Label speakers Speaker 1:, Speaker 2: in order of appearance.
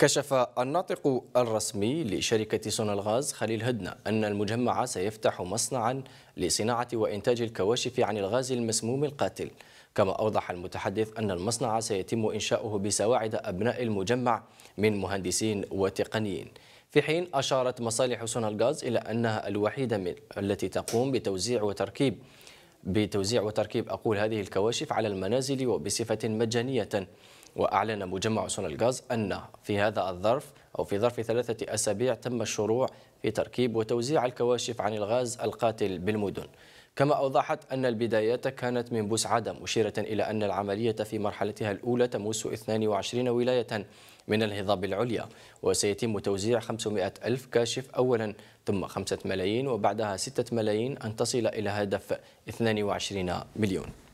Speaker 1: كشف الناطق الرسمي لشركة الغاز خليل هدنة أن المجمع سيفتح مصنعا لصناعة وإنتاج الكواشف عن الغاز المسموم القاتل كما أوضح المتحدث أن المصنع سيتم إنشاؤه بسواعد أبناء المجمع من مهندسين وتقنيين في حين أشارت مصالح الغاز إلى أنها الوحيدة من التي تقوم بتوزيع وتركيب بتوزيع وتركيب أقول هذه الكواشف على المنازل وبصفة مجانية وأعلن مجمع سون الغاز أن في هذا الظرف أو في ظرف ثلاثة أسابيع تم الشروع في تركيب وتوزيع الكواشف عن الغاز القاتل بالمدن كما أوضحت أن البدايات كانت من عدم مشيرة إلى أن العملية في مرحلتها الأولى تمس 22 ولاية من الهضاب العليا وسيتم توزيع 500 ألف كاشف أولا ثم 5 ملايين وبعدها 6 ملايين أن تصل إلى هدف 22
Speaker 2: مليون